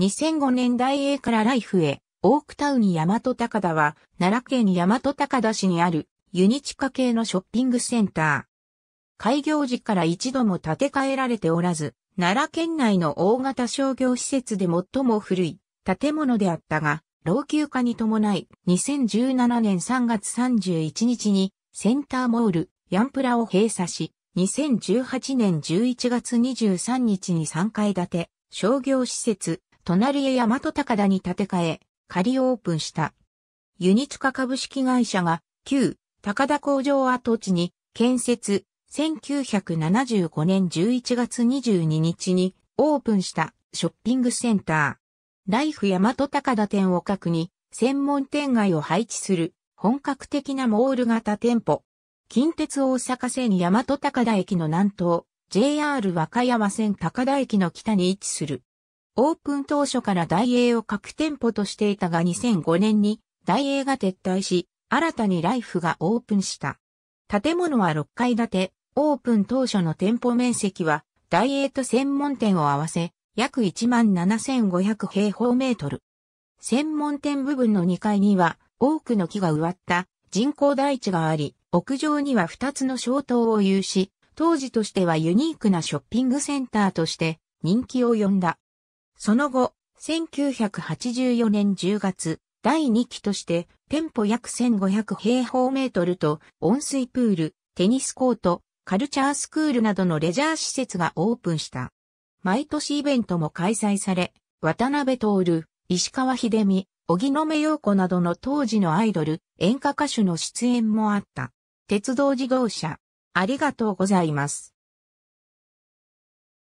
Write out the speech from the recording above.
2005年大英からライフへ、オークタウン大和高田は、奈良県大和高田市にある、ユニチカ系のショッピングセンター。開業時から一度も建て替えられておらず、奈良県内の大型商業施設で最も古い建物であったが、老朽化に伴い、2017年3月31日に、センターモール、ヤンプラを閉鎖し、2018年11月23日に3階建て、商業施設、隣へ大和高田に建て替え、仮オープンした。ユニツカ株式会社が旧高田工場跡地に建設1975年11月22日にオープンしたショッピングセンター。ライフ大和高田店を核に専門店街を配置する本格的なモール型店舗。近鉄大阪線大和高田駅の南東、JR 和歌山線高田駅の北に位置する。オープン当初からダイエーを各店舗としていたが2005年にダイエーが撤退し、新たにライフがオープンした。建物は6階建て、オープン当初の店舗面積はダイエーと専門店を合わせ、約17,500平方メートル。専門店部分の2階には多くの木が植わった人工台地があり、屋上には2つの小灯を有し、当時としてはユニークなショッピングセンターとして人気を呼んだ。その後、1984年10月、第2期として、店舗約1500平方メートルと、温水プール、テニスコート、カルチャースクールなどのレジャー施設がオープンした。毎年イベントも開催され、渡辺徹、石川秀美、荻野目洋子などの当時のアイドル、演歌歌手の出演もあった。鉄道事業者、ありがとうございます。